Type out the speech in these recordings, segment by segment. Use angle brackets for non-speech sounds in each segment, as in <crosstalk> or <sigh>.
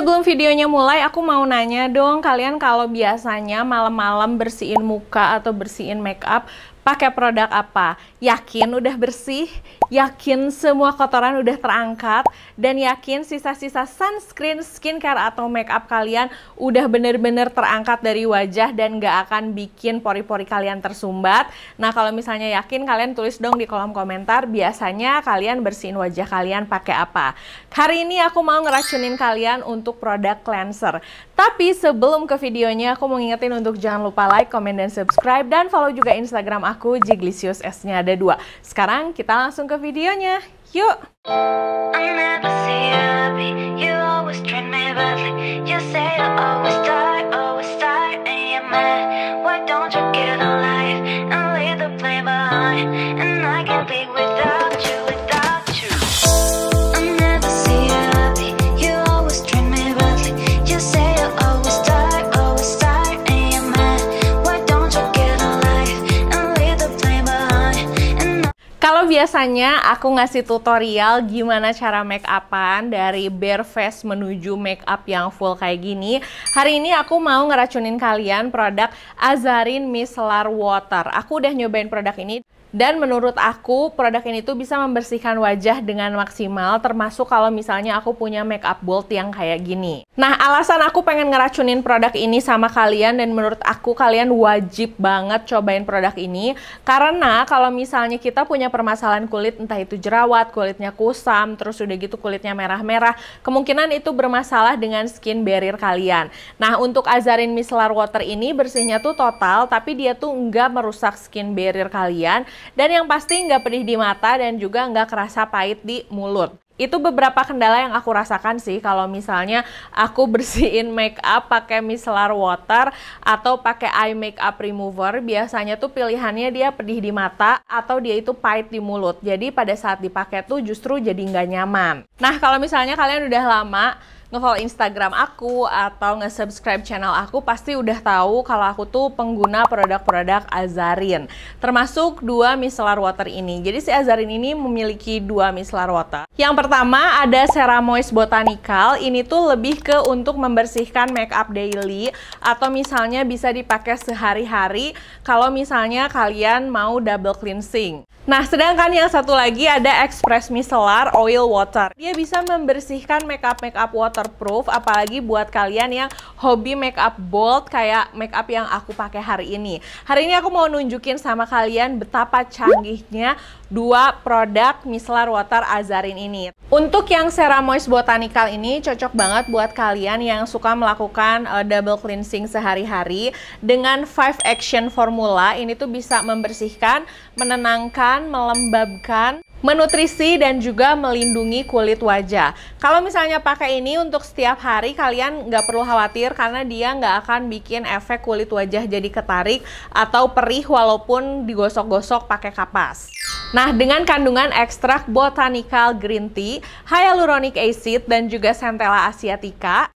Sebelum videonya mulai, aku mau nanya dong kalian kalau biasanya malam-malam bersihin muka atau bersihin makeup pakai produk apa. Yakin udah bersih, yakin semua kotoran udah terangkat, dan yakin sisa-sisa sunscreen, skincare, atau makeup kalian udah bener-bener terangkat dari wajah dan gak akan bikin pori-pori kalian tersumbat. Nah, kalau misalnya yakin, kalian tulis dong di kolom komentar biasanya kalian bersihin wajah kalian pakai apa. Hari ini aku mau ngeracunin kalian untuk produk cleanser. Tapi sebelum ke videonya, aku mau ngingetin untuk jangan lupa like, comment, dan subscribe, dan follow juga Instagram aku Jiglisius S-nya ada dua. Sekarang kita langsung ke videonya. Yuk! biasanya aku ngasih tutorial gimana cara make upan dari bare face menuju make up yang full kayak gini. Hari ini aku mau ngeracunin kalian produk Azarin Micellar Water. Aku udah nyobain produk ini dan menurut aku, produk ini tuh bisa membersihkan wajah dengan maksimal, termasuk kalau misalnya aku punya makeup bold yang kayak gini. Nah, alasan aku pengen ngeracunin produk ini sama kalian, dan menurut aku kalian wajib banget cobain produk ini, karena kalau misalnya kita punya permasalahan kulit, entah itu jerawat, kulitnya kusam, terus udah gitu kulitnya merah-merah, kemungkinan itu bermasalah dengan skin barrier kalian. Nah, untuk Azarin Micellar Water ini bersihnya tuh total, tapi dia tuh nggak merusak skin barrier kalian, dan yang pasti nggak pedih di mata dan juga nggak kerasa pahit di mulut itu beberapa kendala yang aku rasakan sih kalau misalnya aku <laughs> bersihin make up pakai micellar water atau pakai eye makeup remover biasanya tuh pilihannya dia pedih di mata atau dia itu pahit di mulut jadi pada saat dipakai tuh justru jadi nggak nyaman nah kalau misalnya kalian udah lama Ngefollow Instagram aku atau nge-subscribe channel aku pasti udah tahu kalau aku tuh pengguna produk-produk Azarin. Termasuk dua micellar water ini. Jadi si Azarin ini memiliki dua micellar water. Yang pertama ada Ceramois Botanical. Ini tuh lebih ke untuk membersihkan makeup daily atau misalnya bisa dipakai sehari-hari kalau misalnya kalian mau double cleansing. Nah, sedangkan yang satu lagi ada Express Micellar Oil Water. Dia bisa membersihkan makeup makeup water waterproof apalagi buat kalian yang hobi makeup bold kayak makeup yang aku pakai hari ini. Hari ini aku mau nunjukin sama kalian betapa canggihnya dua produk micellar water Azarin ini. Untuk yang Serum Moist Botanical ini cocok banget buat kalian yang suka melakukan uh, double cleansing sehari-hari dengan five action formula ini tuh bisa membersihkan, menenangkan, melembabkan menutrisi dan juga melindungi kulit wajah. Kalau misalnya pakai ini untuk setiap hari kalian nggak perlu khawatir karena dia nggak akan bikin efek kulit wajah jadi ketarik atau perih walaupun digosok-gosok pakai kapas. Nah, dengan kandungan ekstrak botanical green tea, hyaluronic acid, dan juga centella asiatica,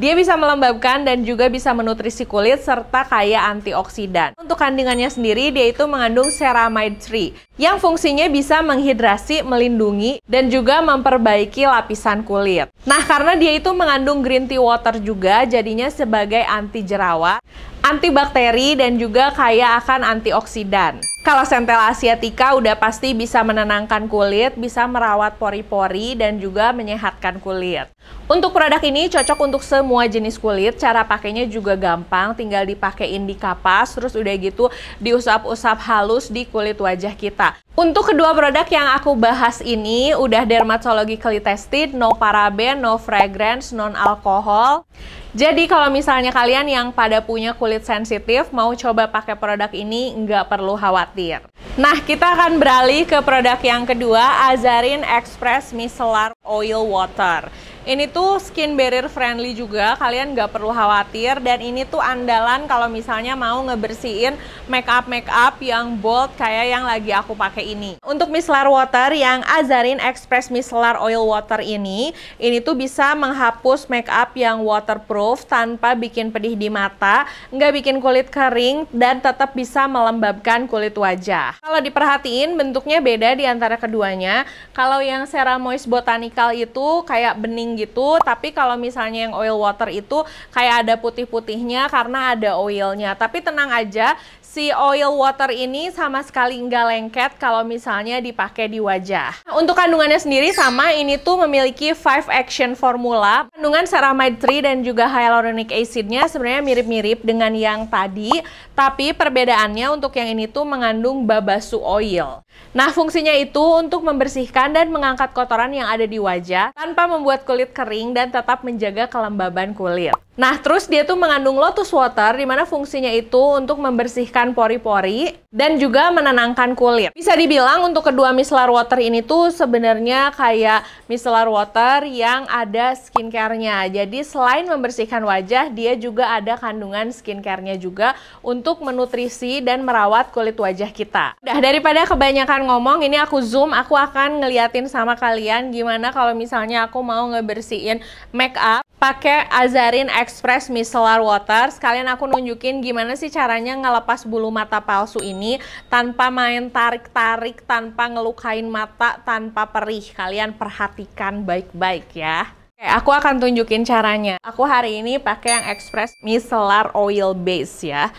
dia bisa melembabkan dan juga bisa menutrisi kulit serta kaya antioksidan. Untuk kandungannya sendiri, dia itu mengandung ceramide 3 yang fungsinya bisa menghidrasi, melindungi, dan juga memperbaiki lapisan kulit. Nah, karena dia itu mengandung green tea water juga, jadinya sebagai anti jerawat, antibakteri dan juga kaya akan antioksidan. Kalau centella asiatica udah pasti bisa menenangkan kulit, bisa merawat pori-pori dan juga menyehatkan kulit. Untuk produk ini cocok untuk semua jenis kulit, cara pakainya juga gampang, tinggal dipakein di kapas, terus udah gitu diusap-usap halus di kulit wajah kita. Untuk kedua produk yang aku bahas ini udah dermatologically tested, no paraben, no fragrance, non alcohol. Jadi kalau misalnya kalian yang pada punya kulit sensitif mau coba pakai produk ini nggak perlu khawatir. Nah kita akan beralih ke produk yang kedua Azarin Express Micellar Oil Water. Ini tuh skin barrier friendly juga, kalian nggak perlu khawatir dan ini tuh andalan kalau misalnya mau ngebersihin makeup makeup yang bold kayak yang lagi aku pakai ini. Untuk micellar water yang Azarin Express Micellar Oil Water ini, ini tuh bisa menghapus makeup yang waterproof tanpa bikin pedih di mata, nggak bikin kulit kering dan tetap bisa melembabkan kulit wajah. Kalau diperhatiin bentuknya beda di antara keduanya. Kalau yang Ceramois Botanical itu kayak bening kuning gitu tapi kalau misalnya yang oil water itu kayak ada putih-putihnya karena ada oilnya tapi tenang aja si oil water ini sama sekali nggak lengket kalau misalnya dipakai di wajah. Untuk kandungannya sendiri sama, ini tuh memiliki five action formula. Kandungan ceramide 3 dan juga hyaluronic acidnya sebenarnya mirip-mirip dengan yang tadi, tapi perbedaannya untuk yang ini tuh mengandung babasu oil. Nah, fungsinya itu untuk membersihkan dan mengangkat kotoran yang ada di wajah tanpa membuat kulit kering dan tetap menjaga kelembaban kulit. Nah, terus dia tuh mengandung lotus water di mana fungsinya itu untuk membersihkan pori-pori dan juga menenangkan kulit. Bisa dibilang untuk kedua micellar water ini tuh sebenarnya kayak micellar water yang ada skincare-nya. Jadi selain membersihkan wajah, dia juga ada kandungan skincare-nya juga untuk menutrisi dan merawat kulit wajah kita. Nah, daripada kebanyakan ngomong, ini aku zoom, aku akan ngeliatin sama kalian gimana kalau misalnya aku mau ngebersihin make up pakai Azarin Express Micellar Water. Sekalian aku nunjukin gimana sih caranya ngelepas bulu mata palsu ini ini tanpa main tarik-tarik, tanpa ngelukain mata, tanpa perih. Kalian perhatikan baik-baik ya. Oke, aku akan tunjukin caranya. Aku hari ini pakai yang Express Micellar Oil Base ya.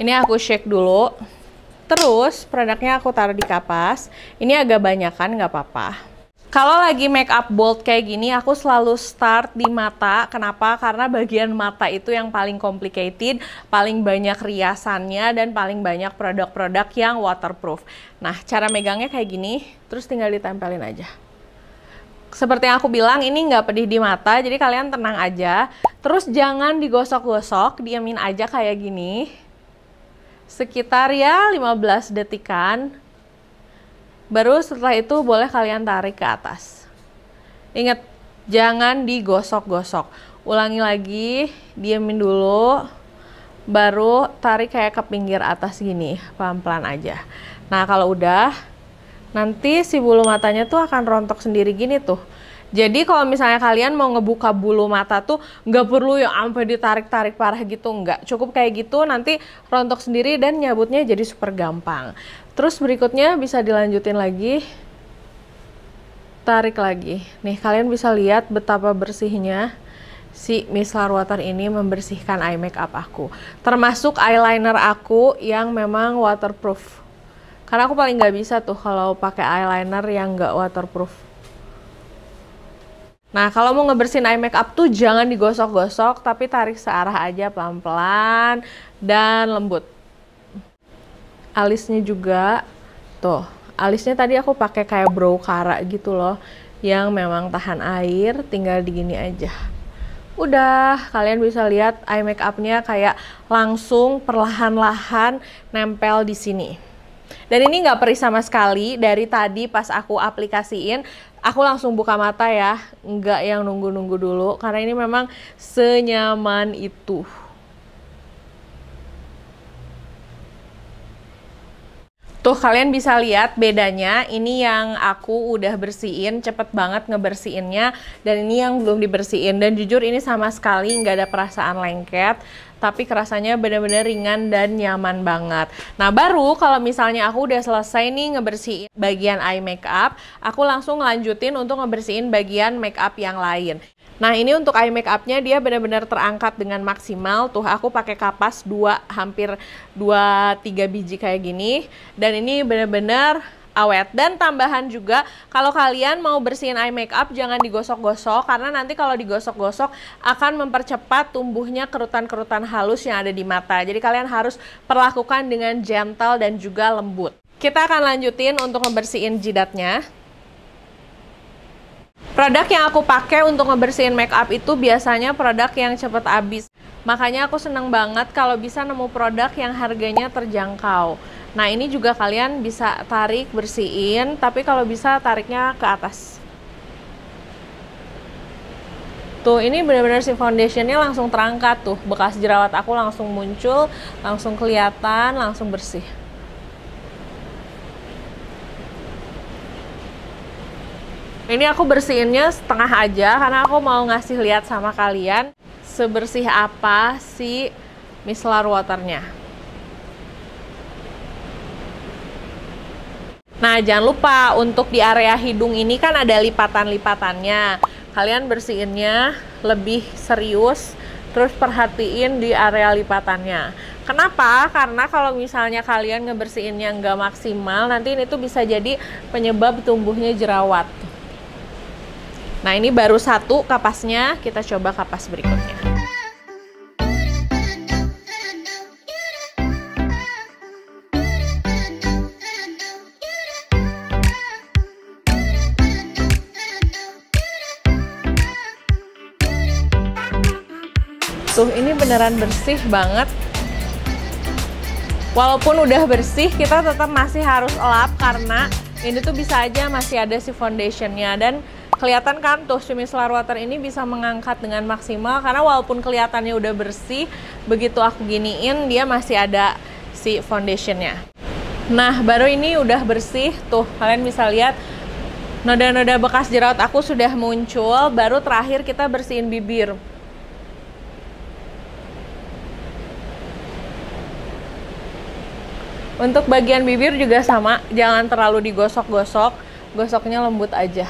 Ini aku shake dulu. Terus produknya aku taruh di kapas. Ini agak banyak kan, nggak apa-apa. Kalau lagi make up bold kayak gini, aku selalu start di mata. Kenapa? Karena bagian mata itu yang paling complicated, paling banyak riasannya, dan paling banyak produk-produk yang waterproof. Nah, cara megangnya kayak gini, terus tinggal ditempelin aja seperti yang aku bilang ini nggak pedih di mata jadi kalian tenang aja terus jangan digosok-gosok diamin aja kayak gini sekitar ya 15 detikan Baru setelah itu boleh kalian tarik ke atas. Ingat, jangan digosok-gosok. Ulangi lagi, diamin dulu, baru tarik kayak ke pinggir atas gini, pelan-pelan aja. Nah, kalau udah, nanti si bulu matanya tuh akan rontok sendiri gini tuh jadi kalau misalnya kalian mau ngebuka bulu mata tuh nggak perlu yang sampai ditarik-tarik parah gitu nggak. Cukup kayak gitu nanti rontok sendiri dan nyabutnya jadi super gampang. Terus berikutnya bisa dilanjutin lagi. Tarik lagi. Nih kalian bisa lihat betapa bersihnya si micellar water ini membersihkan eye makeup aku. Termasuk eyeliner aku yang memang waterproof. Karena aku paling nggak bisa tuh kalau pakai eyeliner yang nggak waterproof. Nah, kalau mau ngebersihin eye makeup tuh jangan digosok-gosok, tapi tarik searah aja pelan-pelan dan lembut. Alisnya juga, tuh, alisnya tadi aku pakai kayak brow kara gitu loh, yang memang tahan air, tinggal digini aja. Udah, kalian bisa lihat eye makeupnya kayak langsung perlahan-lahan nempel di sini. Dan ini nggak perih sama sekali dari tadi pas aku aplikasiin aku langsung buka mata ya, nggak yang nunggu-nunggu dulu, karena ini memang senyaman itu. Tuh kalian bisa lihat bedanya, ini yang aku udah bersihin, cepet banget ngebersihinnya, dan ini yang belum dibersihin. Dan jujur ini sama sekali nggak ada perasaan lengket, tapi kerasanya bener-bener ringan dan nyaman banget. Nah baru kalau misalnya aku udah selesai nih ngebersihin bagian eye makeup, aku langsung lanjutin untuk ngebersihin bagian makeup yang lain. Nah ini untuk eye makeupnya dia benar-benar terangkat dengan maksimal tuh aku pakai kapas dua hampir dua tiga biji kayak gini dan ini benar-benar awet. Dan tambahan juga kalau kalian mau bersihin eye makeup jangan digosok-gosok karena nanti kalau digosok-gosok akan mempercepat tumbuhnya kerutan-kerutan halus yang ada di mata. Jadi kalian harus perlakukan dengan gentle dan juga lembut. Kita akan lanjutin untuk membersihin jidatnya. Produk yang aku pakai untuk ngebersihin makeup itu biasanya produk yang cepat habis. Makanya aku seneng banget kalau bisa nemu produk yang harganya terjangkau. Nah ini juga kalian bisa tarik bersihin, tapi kalau bisa tariknya ke atas. Tuh ini benar-benar si foundationnya langsung terangkat tuh, bekas jerawat aku langsung muncul, langsung kelihatan, langsung bersih. Ini aku bersihinnya setengah aja karena aku mau ngasih lihat sama kalian sebersih apa si micellar waternya. Nah, jangan lupa untuk di area hidung ini kan ada lipatan-lipatannya. Kalian bersihinnya lebih serius, terus perhatiin di area lipatannya. Kenapa? Karena kalau misalnya kalian ngebersihinnya nggak maksimal, nanti ini tuh bisa jadi penyebab tumbuhnya jerawat. Nah, ini baru satu kapasnya, kita coba kapas berikutnya. tuh ini beneran bersih banget walaupun udah bersih kita tetap masih harus lap karena ini tuh bisa aja masih ada si foundationnya dan kelihatan kan tuh micellar water ini bisa mengangkat dengan maksimal karena walaupun kelihatannya udah bersih begitu aku giniin dia masih ada si foundationnya nah baru ini udah bersih tuh kalian bisa lihat noda-noda bekas jerawat aku sudah muncul baru terakhir kita bersihin bibir Untuk bagian bibir juga sama, jangan terlalu digosok-gosok, gosoknya lembut aja.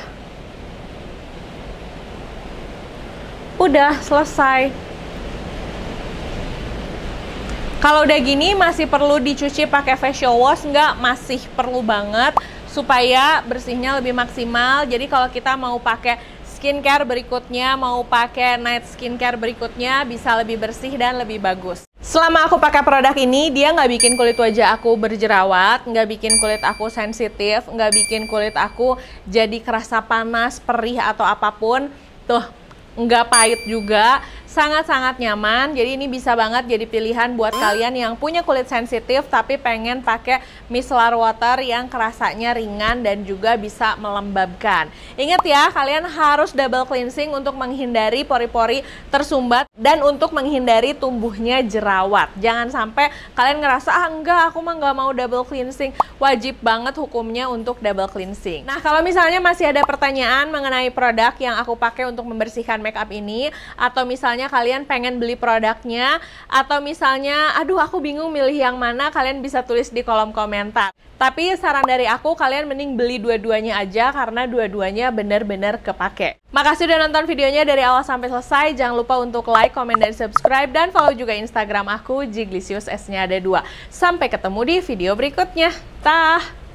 Udah selesai. Kalau udah gini masih perlu dicuci pakai facial wash nggak? Masih perlu banget supaya bersihnya lebih maksimal. Jadi kalau kita mau pakai skincare berikutnya, mau pakai night skincare berikutnya bisa lebih bersih dan lebih bagus. Selama aku pakai produk ini, dia nggak bikin kulit wajah aku berjerawat, nggak bikin kulit aku sensitif, nggak bikin kulit aku jadi kerasa panas, perih, atau apapun. Tuh, nggak pahit juga, sangat-sangat nyaman. Jadi ini bisa banget jadi pilihan buat hmm? kalian yang punya kulit sensitif tapi pengen pakai micellar water yang kerasanya ringan dan juga bisa melembabkan. Ingat ya, kalian harus double cleansing untuk menghindari pori-pori tersumbat dan untuk menghindari tumbuhnya jerawat. Jangan sampai kalian ngerasa ah enggak aku mah nggak mau double cleansing. Wajib banget hukumnya untuk double cleansing. Nah, kalau misalnya masih ada pertanyaan mengenai produk yang aku pakai untuk membersihkan makeup ini atau misalnya kalian pengen beli produknya atau misalnya aduh aku bingung milih yang mana kalian bisa tulis di kolom komentar. Tapi saran dari aku kalian mending beli dua-duanya aja karena dua-duanya benar-benar kepake. Makasih udah nonton videonya dari awal sampai selesai. Jangan lupa untuk like, komen, dan subscribe dan follow juga Instagram aku Jiglisius S-nya ada dua. Sampai ketemu di video berikutnya. Tah.